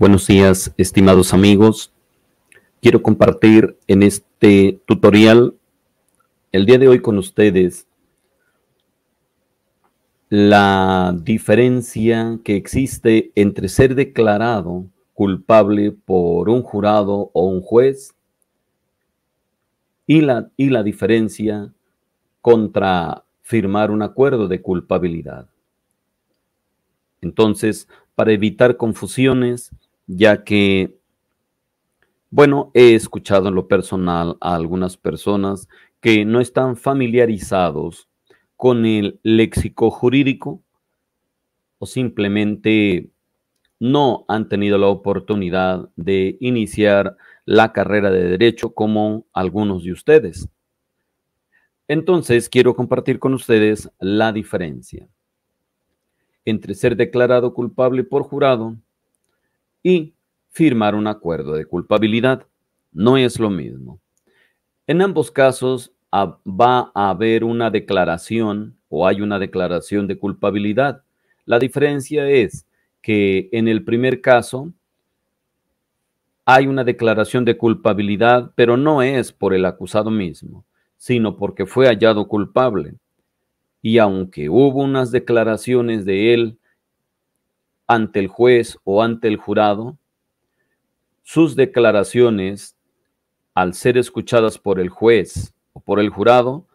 Buenos días, estimados amigos. Quiero compartir en este tutorial el día de hoy con ustedes la diferencia que existe entre ser declarado culpable por un jurado o un juez y la, y la diferencia contra firmar un acuerdo de culpabilidad. Entonces, para evitar confusiones, ya que, bueno, he escuchado en lo personal a algunas personas que no están familiarizados con el léxico jurídico o simplemente no han tenido la oportunidad de iniciar la carrera de derecho como algunos de ustedes. Entonces, quiero compartir con ustedes la diferencia entre ser declarado culpable por jurado y firmar un acuerdo de culpabilidad. No es lo mismo. En ambos casos va a haber una declaración o hay una declaración de culpabilidad. La diferencia es que en el primer caso hay una declaración de culpabilidad, pero no es por el acusado mismo, sino porque fue hallado culpable. Y aunque hubo unas declaraciones de él ante el juez o ante el jurado, sus declaraciones, al ser escuchadas por el juez o por el jurado,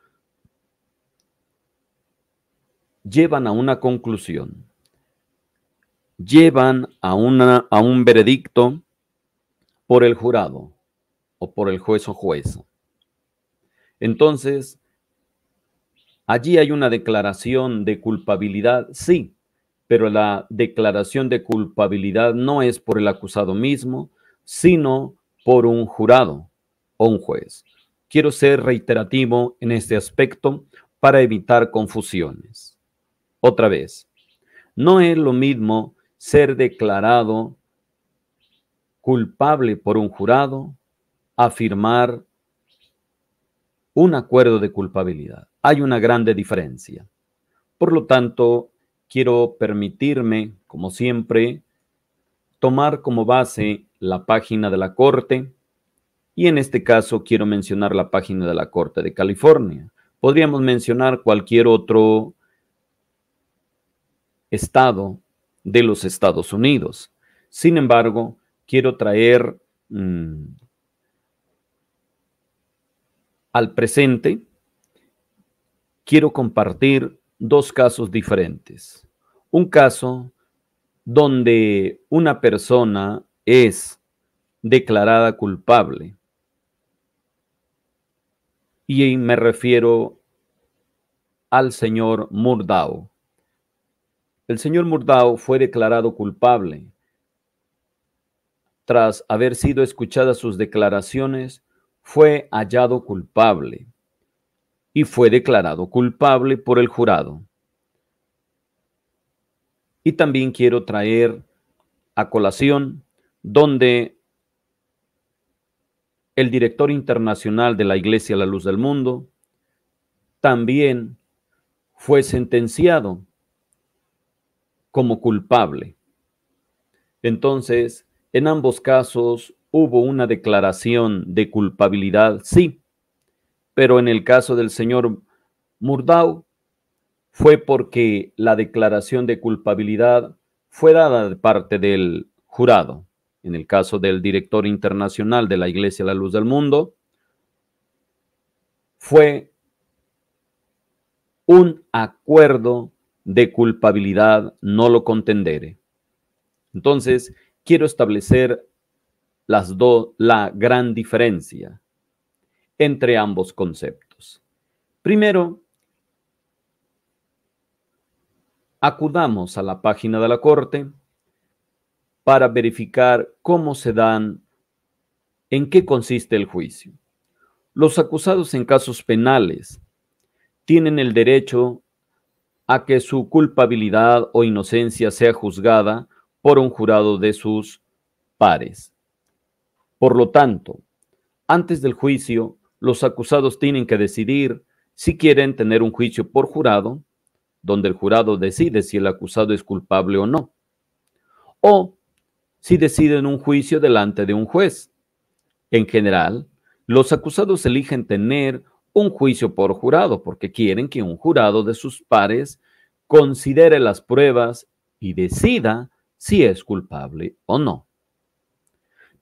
llevan a una conclusión, llevan a, una, a un veredicto por el jurado o por el juez o jueza. Entonces, allí hay una declaración de culpabilidad, sí, pero la declaración de culpabilidad no es por el acusado mismo, sino por un jurado o un juez. Quiero ser reiterativo en este aspecto para evitar confusiones. Otra vez, no es lo mismo ser declarado culpable por un jurado a firmar un acuerdo de culpabilidad. Hay una grande diferencia. Por lo tanto, quiero permitirme, como siempre, tomar como base la página de la Corte y en este caso quiero mencionar la página de la Corte de California. Podríamos mencionar cualquier otro estado de los Estados Unidos. Sin embargo, quiero traer mm, al presente, quiero compartir dos casos diferentes. Un caso donde una persona es declarada culpable. Y me refiero al señor Murdao. El señor Murdao fue declarado culpable tras haber sido escuchadas sus declaraciones, fue hallado culpable y fue declarado culpable por el jurado. Y también quiero traer a colación donde el director internacional de la Iglesia La Luz del Mundo también fue sentenciado como culpable. Entonces, en ambos casos hubo una declaración de culpabilidad, sí, pero en el caso del señor Murdau fue porque la declaración de culpabilidad fue dada de parte del jurado. En el caso del director internacional de la Iglesia La Luz del Mundo, fue un acuerdo de culpabilidad no lo contendere. Entonces, quiero establecer las dos la gran diferencia entre ambos conceptos. Primero, acudamos a la página de la Corte para verificar cómo se dan, en qué consiste el juicio. Los acusados en casos penales tienen el derecho a que su culpabilidad o inocencia sea juzgada por un jurado de sus pares. Por lo tanto, antes del juicio, los acusados tienen que decidir si quieren tener un juicio por jurado, donde el jurado decide si el acusado es culpable o no, o si deciden un juicio delante de un juez. En general, los acusados eligen tener un juicio por jurado porque quieren que un jurado de sus pares considere las pruebas y decida si es culpable o no.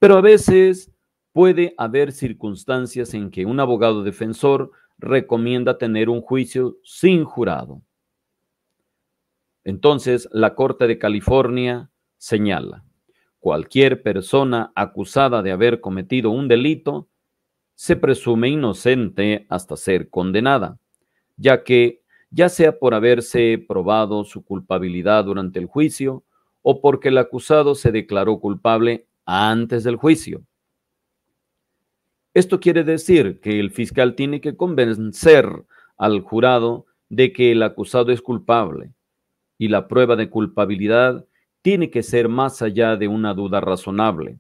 Pero a veces puede haber circunstancias en que un abogado defensor recomienda tener un juicio sin jurado. Entonces, la Corte de California señala, cualquier persona acusada de haber cometido un delito se presume inocente hasta ser condenada, ya que, ya sea por haberse probado su culpabilidad durante el juicio o porque el acusado se declaró culpable antes del juicio esto quiere decir que el fiscal tiene que convencer al jurado de que el acusado es culpable y la prueba de culpabilidad tiene que ser más allá de una duda razonable.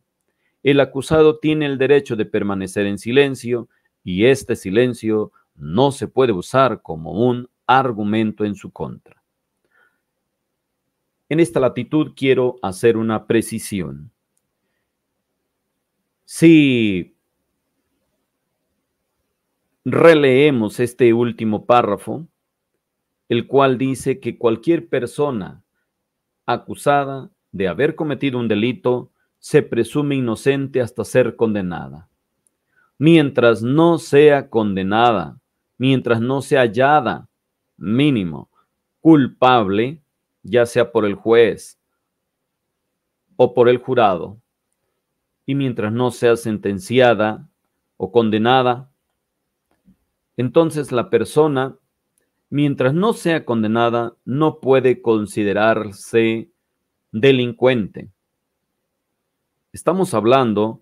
El acusado tiene el derecho de permanecer en silencio y este silencio no se puede usar como un argumento en su contra. En esta latitud quiero hacer una precisión. Si Releemos este último párrafo, el cual dice que cualquier persona acusada de haber cometido un delito se presume inocente hasta ser condenada. Mientras no sea condenada, mientras no sea hallada, mínimo, culpable, ya sea por el juez o por el jurado, y mientras no sea sentenciada o condenada entonces la persona, mientras no sea condenada, no puede considerarse delincuente. Estamos hablando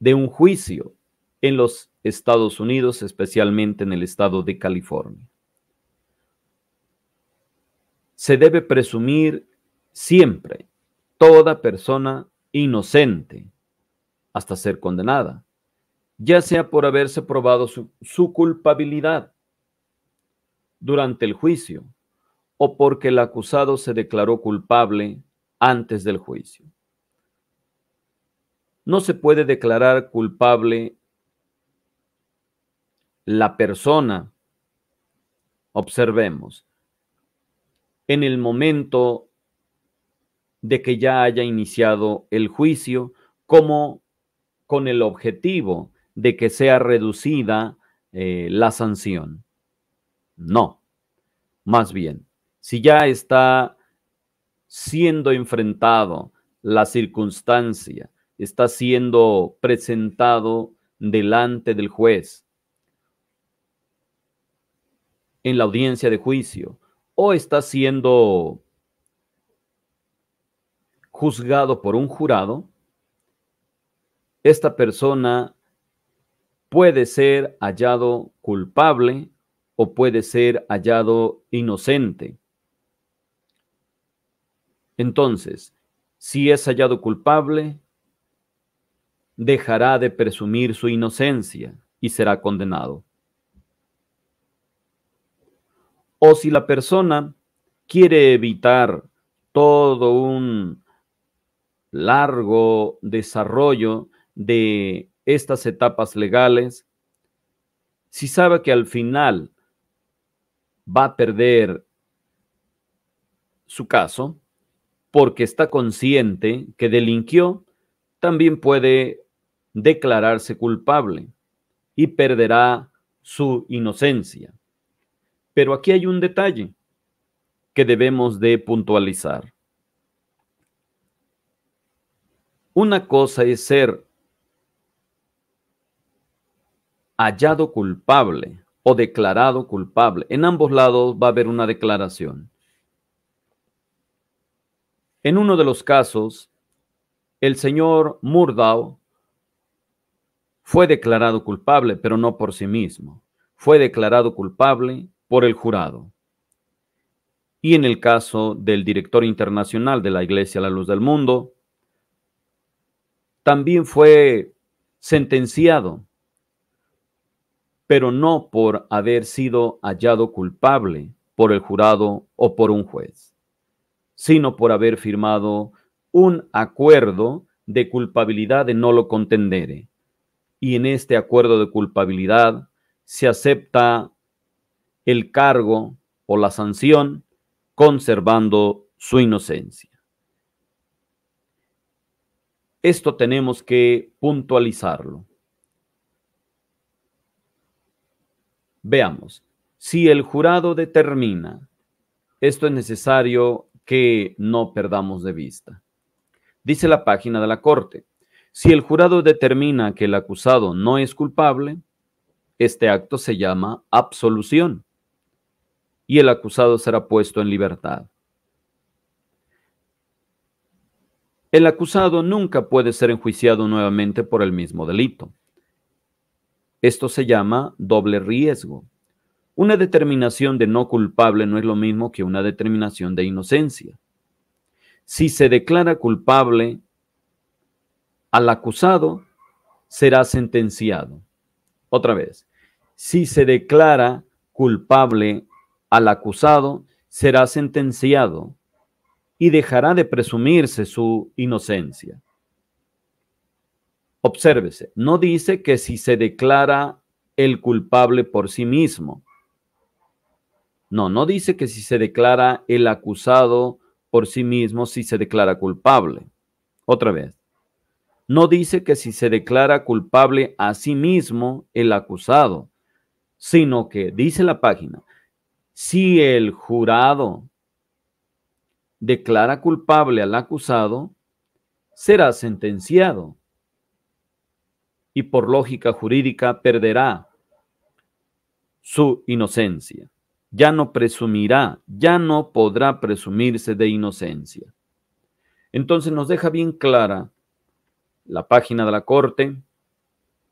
de un juicio en los Estados Unidos, especialmente en el estado de California. Se debe presumir siempre toda persona inocente hasta ser condenada ya sea por haberse probado su, culpabilidad durante el juicio o porque el acusado se declaró culpable antes del juicio. No se puede declarar culpable la persona. Observemos, en el momento de que ya haya iniciado el juicio, como con el objetivo de que sea reducida eh, la sanción. No, más bien, si ya está siendo enfrentado la circunstancia, está siendo presentado delante del juez en la audiencia de juicio o está siendo juzgado por un jurado, esta persona puede ser hallado culpable o puede ser hallado inocente. Entonces, si es hallado culpable, dejará de presumir su inocencia y será condenado. O si la persona quiere evitar todo un largo desarrollo de estas etapas legales, si sabe que al final va a perder su caso porque está consciente que delinquió, también puede declararse culpable y perderá su inocencia. Pero aquí hay un detalle que debemos de puntualizar. Una cosa es ser hallado culpable o declarado culpable. En ambos lados va a haber una declaración. En uno de los casos, el señor Murdau fue declarado culpable, pero no por sí mismo. Fue declarado culpable por el jurado. Y en el caso del director internacional de la Iglesia La Luz del Mundo, también fue sentenciado pero no por haber sido hallado culpable por el jurado o por un juez, sino por haber firmado un acuerdo de culpabilidad de no lo contendere. Y en este acuerdo de culpabilidad se acepta el cargo o la sanción conservando su inocencia. Esto tenemos que puntualizarlo. Veamos, si el jurado determina, esto es necesario que no perdamos de vista. Dice la página de la Corte, si el jurado determina que el acusado no es culpable, este acto se llama absolución y el acusado será puesto en libertad. El acusado nunca puede ser enjuiciado nuevamente por el mismo delito. Esto se llama doble riesgo. Una determinación de no culpable no es lo mismo que una determinación de inocencia. Si se declara culpable al acusado, será sentenciado. Otra vez, si se declara culpable al acusado, será sentenciado y dejará de presumirse su inocencia. Obsérvese, no dice que si se declara el culpable por sí mismo. No, no dice que si se declara el acusado por sí mismo, si se declara culpable. Otra vez, no dice que si se declara culpable a sí mismo el acusado, sino que dice la página, si el jurado declara culpable al acusado, será sentenciado y por lógica jurídica perderá su inocencia. Ya no presumirá, ya no podrá presumirse de inocencia. Entonces nos deja bien clara la página de la Corte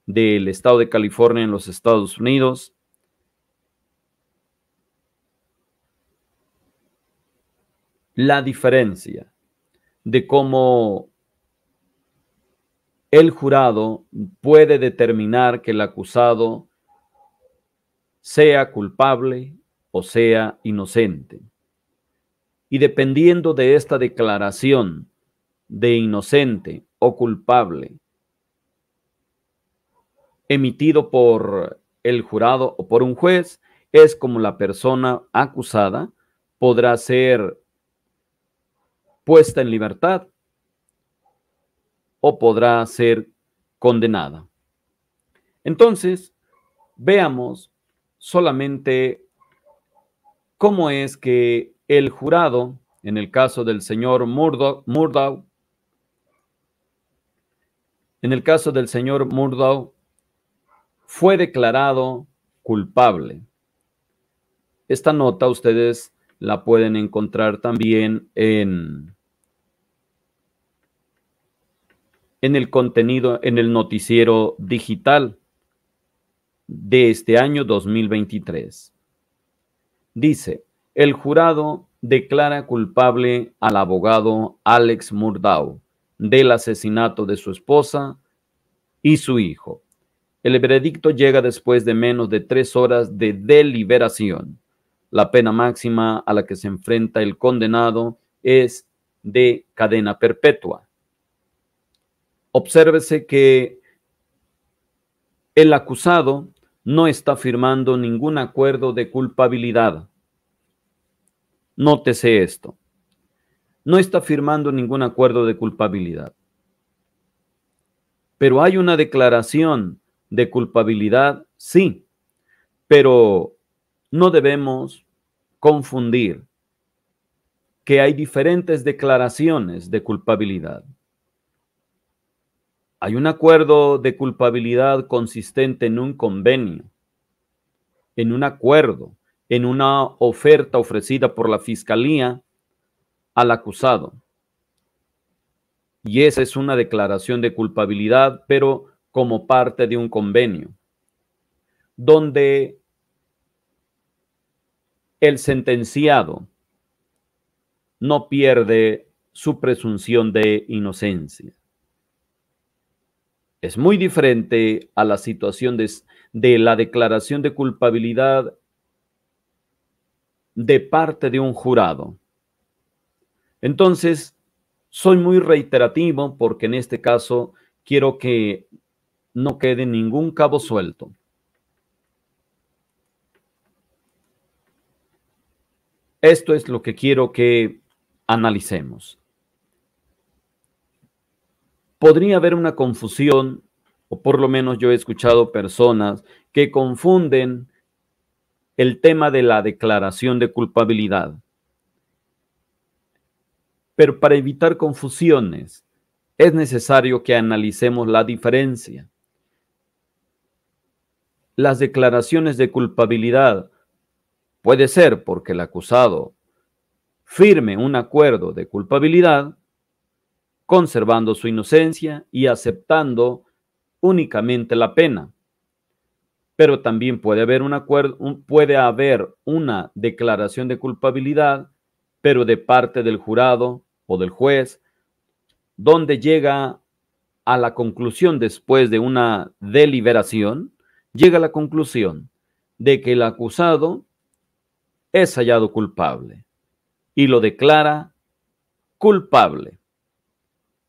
del Estado de California en los Estados Unidos. La diferencia de cómo el jurado puede determinar que el acusado sea culpable o sea inocente. Y dependiendo de esta declaración de inocente o culpable emitido por el jurado o por un juez, es como la persona acusada podrá ser puesta en libertad o podrá ser condenada. Entonces, veamos solamente cómo es que el jurado, en el caso del señor Murdoch, en el caso del señor Murdoch, fue declarado culpable. Esta nota ustedes la pueden encontrar también en en el contenido, en el noticiero digital de este año 2023. Dice, el jurado declara culpable al abogado Alex Murdau del asesinato de su esposa y su hijo. El veredicto llega después de menos de tres horas de deliberación. La pena máxima a la que se enfrenta el condenado es de cadena perpetua. Obsérvese que el acusado no está firmando ningún acuerdo de culpabilidad. Nótese esto. No está firmando ningún acuerdo de culpabilidad. Pero hay una declaración de culpabilidad, sí, pero no debemos confundir que hay diferentes declaraciones de culpabilidad hay un acuerdo de culpabilidad consistente en un convenio, en un acuerdo, en una oferta ofrecida por la fiscalía al acusado. Y esa es una declaración de culpabilidad, pero como parte de un convenio, donde el sentenciado no pierde su presunción de inocencia es muy diferente a la situación de, la declaración de culpabilidad de parte de un jurado. Entonces, soy muy reiterativo porque en este caso quiero que no quede ningún cabo suelto. Esto es lo que quiero que analicemos podría haber una confusión, o por lo menos yo he escuchado personas que confunden el tema de la declaración de culpabilidad. Pero para evitar confusiones es necesario que analicemos la diferencia. Las declaraciones de culpabilidad puede ser porque el acusado firme un acuerdo de culpabilidad conservando su inocencia y aceptando únicamente la pena. Pero también puede haber, un acuerdo, puede haber una declaración de culpabilidad, pero de parte del jurado o del juez, donde llega a la conclusión después de una deliberación, llega a la conclusión de que el acusado es hallado culpable y lo declara culpable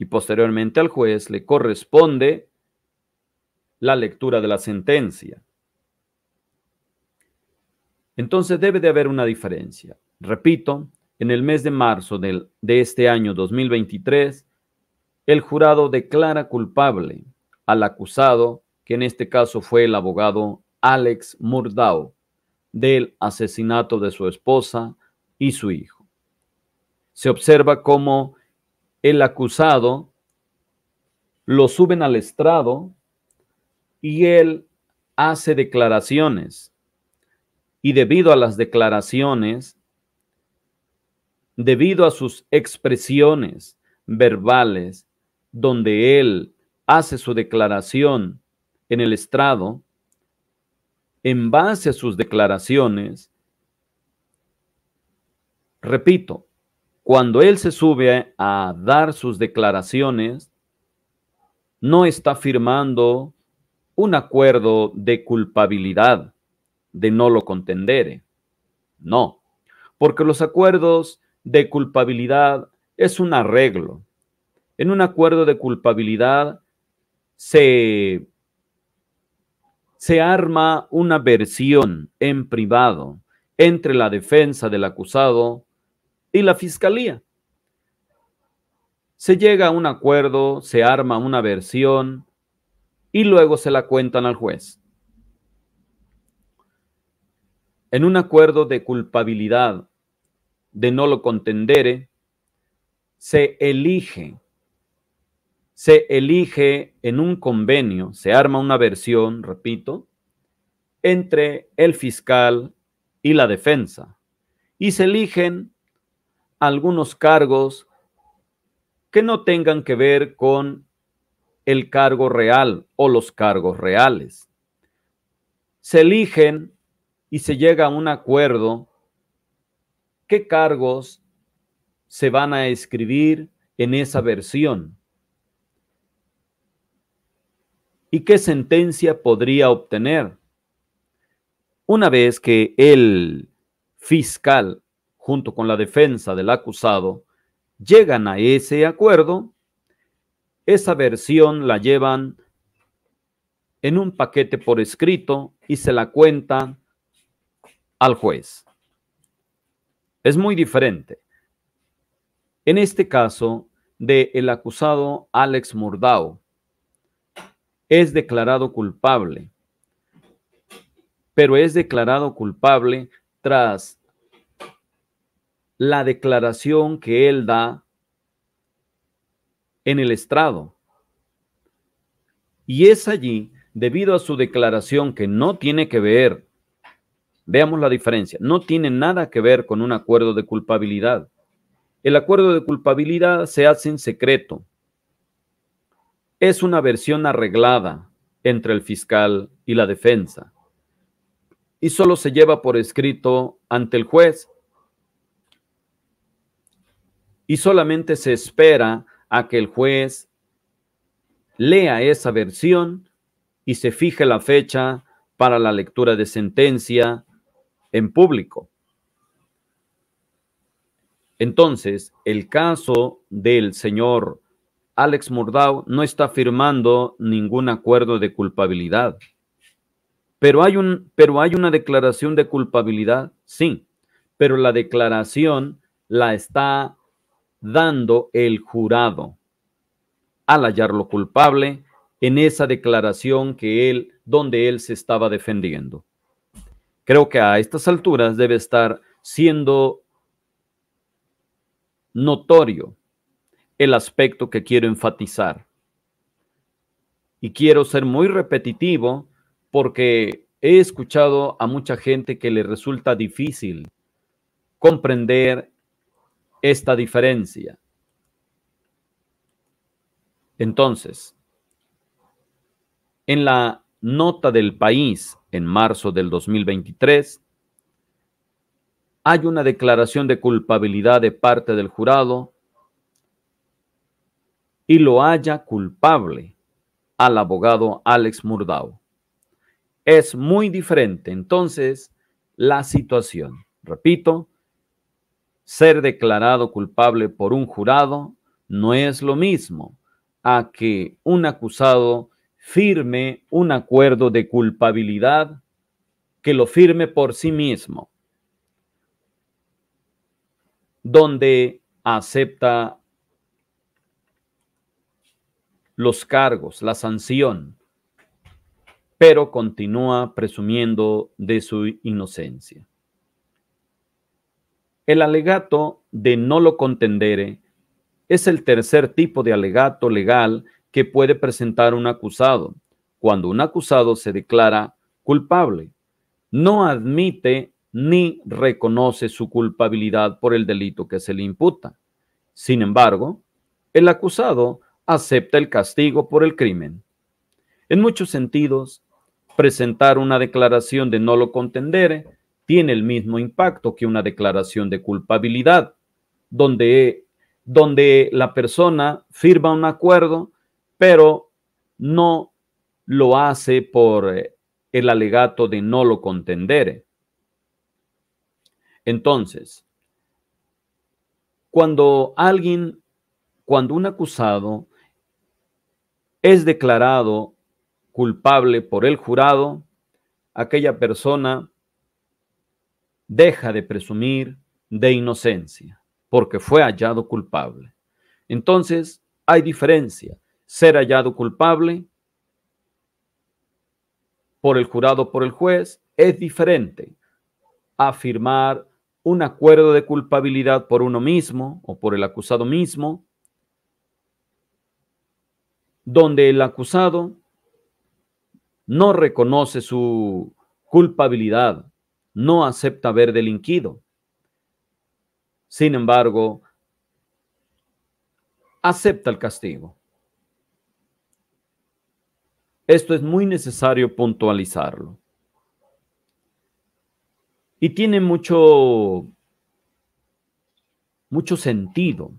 y posteriormente al juez le corresponde la lectura de la sentencia. Entonces debe de haber una diferencia. Repito, en el mes de marzo de este año 2023, el jurado declara culpable al acusado, que en este caso fue el abogado Alex Murdao, del asesinato de su esposa y su hijo. Se observa cómo el acusado, lo suben al estrado y él hace declaraciones. Y debido a las declaraciones, debido a sus expresiones verbales, donde él hace su declaración en el estrado, en base a sus declaraciones, repito, cuando él se sube a dar sus declaraciones, no está firmando un acuerdo de culpabilidad, de no lo contendere. No, porque los acuerdos de culpabilidad es un arreglo. En un acuerdo de culpabilidad se, se arma una versión en privado entre la defensa del acusado y la fiscalía. Se llega a un acuerdo, se arma una versión y luego se la cuentan al juez. En un acuerdo de culpabilidad, de no lo contendere, se elige, se elige en un convenio, se arma una versión, repito, entre el fiscal y la defensa. Y se eligen algunos cargos que no tengan que ver con el cargo real o los cargos reales. Se eligen y se llega a un acuerdo qué cargos se van a escribir en esa versión y qué sentencia podría obtener. Una vez que el fiscal junto con la defensa del acusado, llegan a ese acuerdo, esa versión la llevan en un paquete por escrito y se la cuentan al juez. Es muy diferente. En este caso de el acusado Alex Murdao, es declarado culpable, pero es declarado culpable tras la declaración que él da en el estrado. Y es allí, debido a su declaración que no tiene que ver, veamos la diferencia, no tiene nada que ver con un acuerdo de culpabilidad. El acuerdo de culpabilidad se hace en secreto. Es una versión arreglada entre el fiscal y la defensa. Y solo se lleva por escrito ante el juez y solamente se espera a que el juez lea esa versión y se fije la fecha para la lectura de sentencia en público. Entonces, el caso del señor Alex Mordau no está firmando ningún acuerdo de culpabilidad. Pero hay, un, pero hay una declaración de culpabilidad, sí, pero la declaración la está dando el jurado al hallarlo culpable en esa declaración que él, donde él se estaba defendiendo. Creo que a estas alturas debe estar siendo notorio el aspecto que quiero enfatizar. Y quiero ser muy repetitivo porque he escuchado a mucha gente que le resulta difícil comprender esta diferencia. Entonces, en la nota del país en marzo del 2023, hay una declaración de culpabilidad de parte del jurado y lo haya culpable al abogado Alex Murdao Es muy diferente entonces la situación. Repito, ser declarado culpable por un jurado no es lo mismo a que un acusado firme un acuerdo de culpabilidad que lo firme por sí mismo, donde acepta los cargos, la sanción, pero continúa presumiendo de su inocencia. El alegato de no lo contendere es el tercer tipo de alegato legal que puede presentar un acusado cuando un acusado se declara culpable. No admite ni reconoce su culpabilidad por el delito que se le imputa. Sin embargo, el acusado acepta el castigo por el crimen. En muchos sentidos, presentar una declaración de no lo contendere tiene el mismo impacto que una declaración de culpabilidad, donde, donde la persona firma un acuerdo, pero no lo hace por eh, el alegato de no lo contendere. Entonces, cuando alguien, cuando un acusado es declarado culpable por el jurado, aquella persona deja de presumir de inocencia, porque fue hallado culpable. Entonces, hay diferencia. Ser hallado culpable por el jurado, por el juez, es diferente a firmar un acuerdo de culpabilidad por uno mismo o por el acusado mismo, donde el acusado no reconoce su culpabilidad no acepta haber delinquido. Sin embargo, acepta el castigo. Esto es muy necesario puntualizarlo. Y tiene mucho, mucho sentido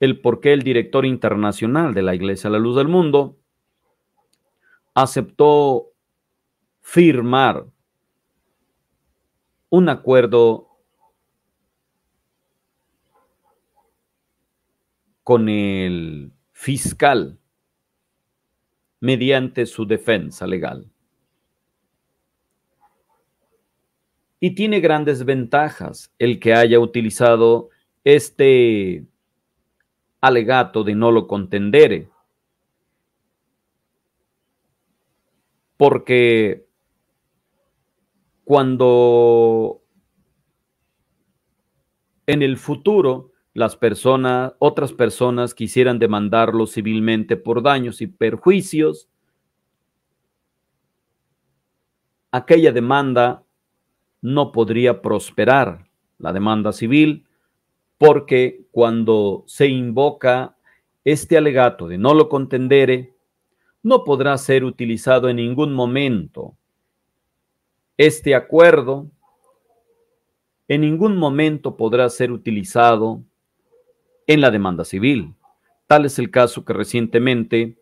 el por qué el director internacional de la Iglesia la Luz del Mundo aceptó firmar un acuerdo con el fiscal mediante su defensa legal. Y tiene grandes ventajas el que haya utilizado este alegato de no lo contendere, porque cuando en el futuro las personas, otras personas quisieran demandarlo civilmente por daños y perjuicios, aquella demanda no podría prosperar, la demanda civil, porque cuando se invoca este alegato de no lo contendere, no podrá ser utilizado en ningún momento este acuerdo en ningún momento podrá ser utilizado en la demanda civil. Tal es el caso que recientemente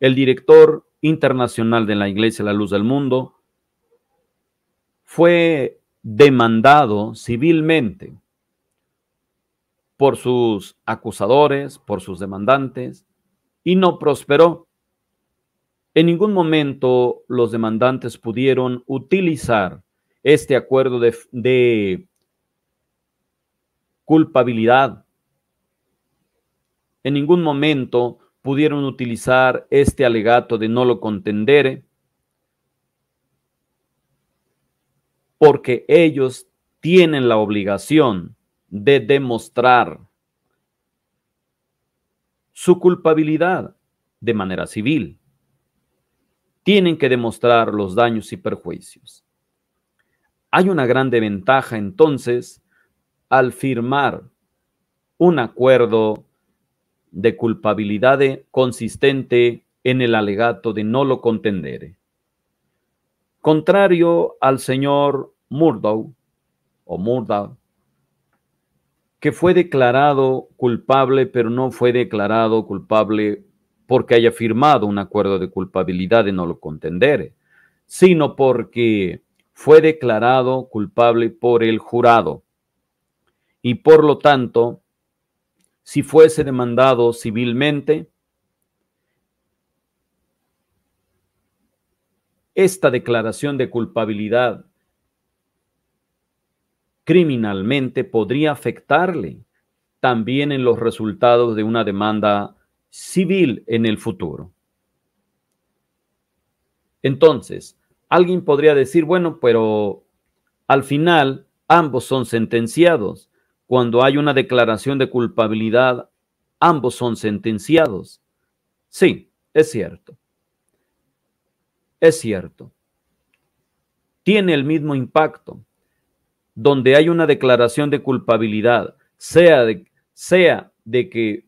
el director internacional de la Iglesia La Luz del Mundo fue demandado civilmente por sus acusadores, por sus demandantes, y no prosperó en ningún momento los demandantes pudieron utilizar este acuerdo de, culpabilidad. En ningún momento pudieron utilizar este alegato de no lo contendere, porque ellos tienen la obligación de demostrar su culpabilidad de manera civil tienen que demostrar los daños y perjuicios. Hay una gran ventaja entonces al firmar un acuerdo de culpabilidad consistente en el alegato de no lo contendere. Contrario al señor Murdoch o Murdoch, que fue declarado culpable pero no fue declarado culpable porque haya firmado un acuerdo de culpabilidad de no lo contendere, sino porque fue declarado culpable por el jurado. Y por lo tanto, si fuese demandado civilmente, esta declaración de culpabilidad criminalmente podría afectarle también en los resultados de una demanda civil en el futuro. Entonces, alguien podría decir, bueno, pero al final ambos son sentenciados. Cuando hay una declaración de culpabilidad, ambos son sentenciados. Sí, es cierto. Es cierto. Tiene el mismo impacto. Donde hay una declaración de culpabilidad, sea de, sea de que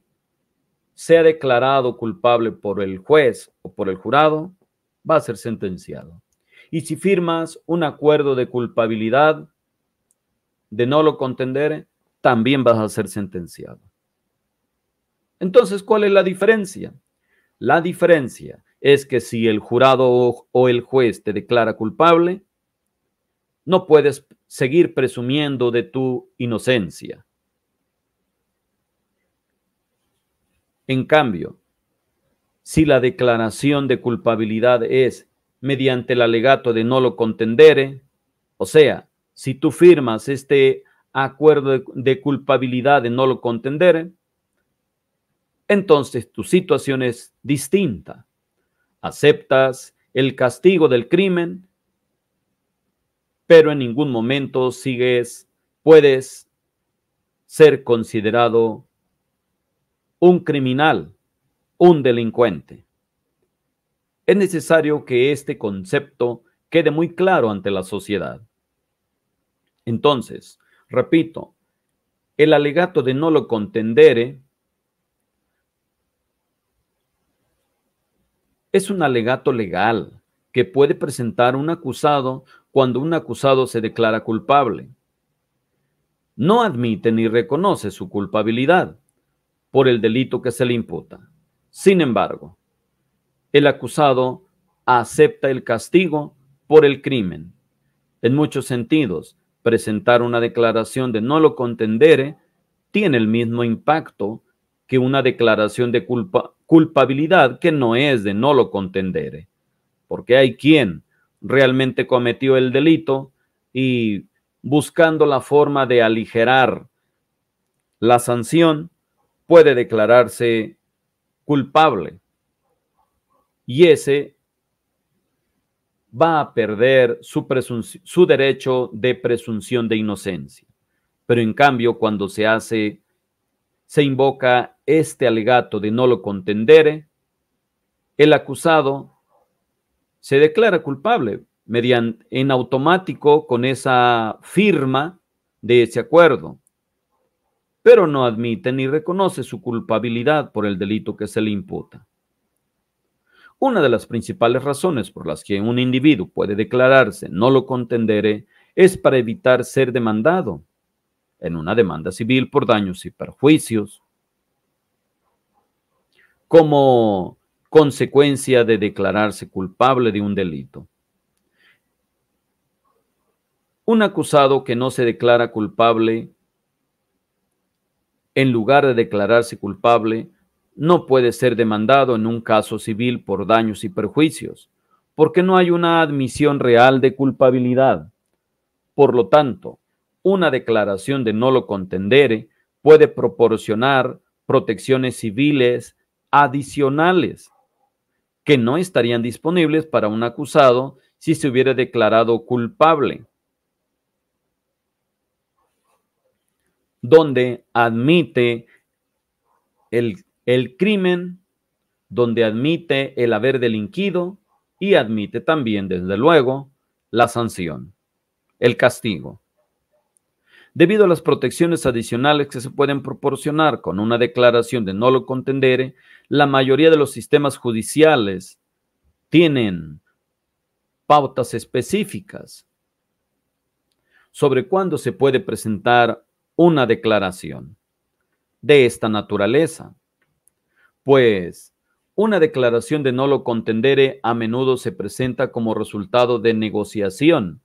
sea declarado culpable por el juez o por el jurado, va a ser sentenciado. Y si firmas un acuerdo de culpabilidad, de no lo contender, también vas a ser sentenciado. Entonces, ¿cuál es la diferencia? La diferencia es que si el jurado o el juez te declara culpable, no puedes seguir presumiendo de tu inocencia. En cambio, si la declaración de culpabilidad es mediante el alegato de no lo contendere, o sea, si tú firmas este acuerdo de, culpabilidad de no lo contendere, entonces tu situación es distinta. Aceptas el castigo del crimen, pero en ningún momento sigues, puedes ser considerado un criminal, un delincuente. Es necesario que este concepto quede muy claro ante la sociedad. Entonces, repito, el alegato de no lo contendere es un alegato legal que puede presentar un acusado cuando un acusado se declara culpable. No admite ni reconoce su culpabilidad por el delito que se le imputa. Sin embargo, el acusado acepta el castigo por el crimen. En muchos sentidos, presentar una declaración de no lo contendere tiene el mismo impacto que una declaración de culpa, culpabilidad que no es de no lo contendere, porque hay quien realmente cometió el delito y buscando la forma de aligerar la sanción, puede declararse culpable. Y ese va a perder su, su, derecho de presunción de inocencia. Pero en cambio, cuando se hace, se invoca este alegato de no lo contendere, el acusado se declara culpable mediante, en automático con esa firma de ese acuerdo pero no admite ni reconoce su culpabilidad por el delito que se le imputa. Una de las principales razones por las que un individuo puede declararse no lo contendere es para evitar ser demandado en una demanda civil por daños y perjuicios. Como consecuencia de declararse culpable de un delito. Un acusado que no se declara culpable en lugar de declararse culpable, no puede ser demandado en un caso civil por daños y perjuicios, porque no hay una admisión real de culpabilidad. Por lo tanto, una declaración de no lo contendere puede proporcionar protecciones civiles adicionales que no estarían disponibles para un acusado si se hubiera declarado culpable. donde admite el, crimen, donde admite el haber delinquido y admite también, desde luego, la sanción, el castigo. Debido a las protecciones adicionales que se pueden proporcionar con una declaración de no lo contendere, la mayoría de los sistemas judiciales tienen pautas específicas sobre cuándo se puede presentar una declaración de esta naturaleza, pues una declaración de no lo contendere a menudo se presenta como resultado de negociación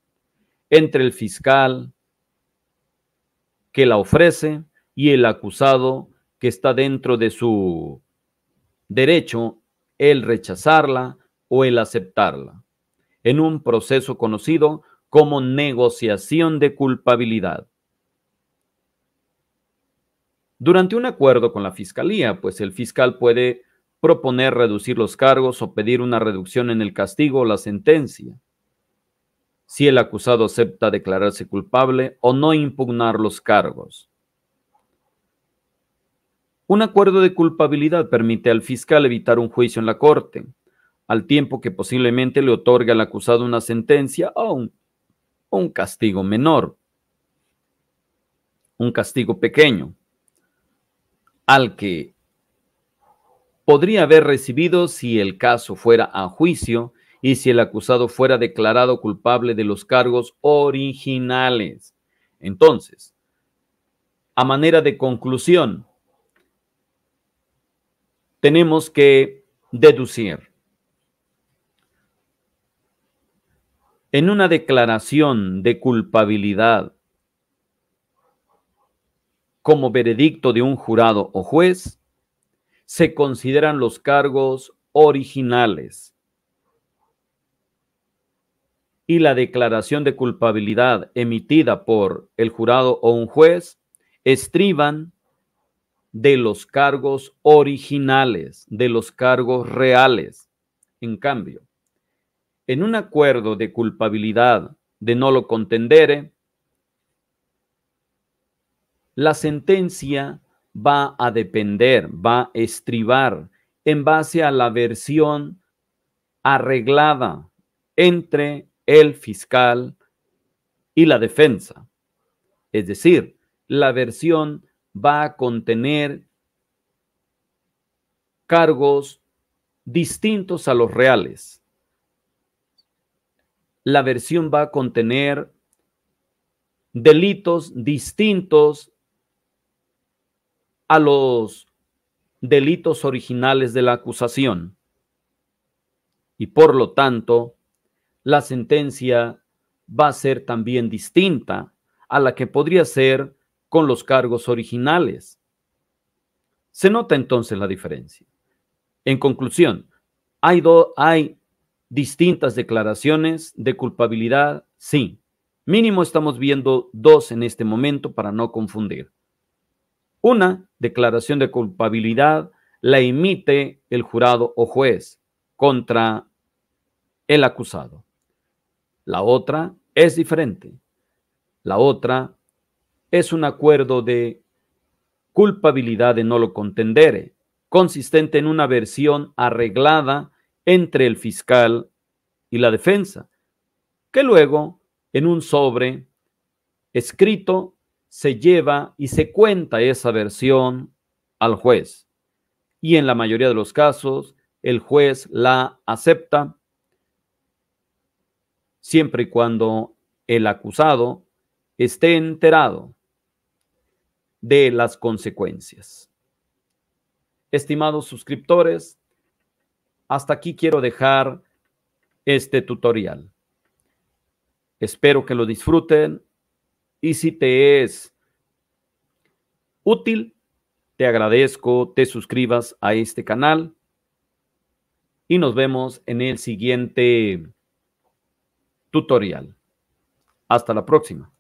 entre el fiscal que la ofrece y el acusado que está dentro de su derecho el rechazarla o el aceptarla, en un proceso conocido como negociación de culpabilidad durante un acuerdo con la fiscalía, pues el fiscal puede proponer reducir los cargos o pedir una reducción en el castigo o la sentencia. Si el acusado acepta declararse culpable o no impugnar los cargos. Un acuerdo de culpabilidad permite al fiscal evitar un juicio en la corte, al tiempo que posiblemente le otorga al acusado una sentencia o un, o un castigo menor, un castigo pequeño al que podría haber recibido si el caso fuera a juicio y si el acusado fuera declarado culpable de los cargos originales. Entonces, a manera de conclusión, tenemos que deducir. En una declaración de culpabilidad como veredicto de un jurado o juez, se consideran los cargos originales y la declaración de culpabilidad emitida por el jurado o un juez estriban de los cargos originales, de los cargos reales. En cambio, en un acuerdo de culpabilidad de no lo contendere, la sentencia va a depender, va a estribar en base a la versión arreglada entre el fiscal y la defensa. Es decir, la versión va a contener cargos distintos a los reales. La versión va a contener delitos distintos a los delitos originales de la acusación. Y por lo tanto, la sentencia va a ser también distinta a la que podría ser con los cargos originales. Se nota entonces la diferencia. En conclusión, hay, hay distintas declaraciones de culpabilidad, sí. Mínimo estamos viendo dos en este momento para no confundir. Una declaración de culpabilidad la emite el jurado o juez contra el acusado. La otra es diferente. La otra es un acuerdo de culpabilidad de no lo contendere, consistente en una versión arreglada entre el fiscal y la defensa, que luego en un sobre escrito se lleva y se cuenta esa versión al juez. Y en la mayoría de los casos, el juez la acepta siempre y cuando el acusado esté enterado de las consecuencias. Estimados suscriptores, hasta aquí quiero dejar este tutorial. Espero que lo disfruten y si te es útil, te agradezco, te suscribas a este canal y nos vemos en el siguiente tutorial. Hasta la próxima.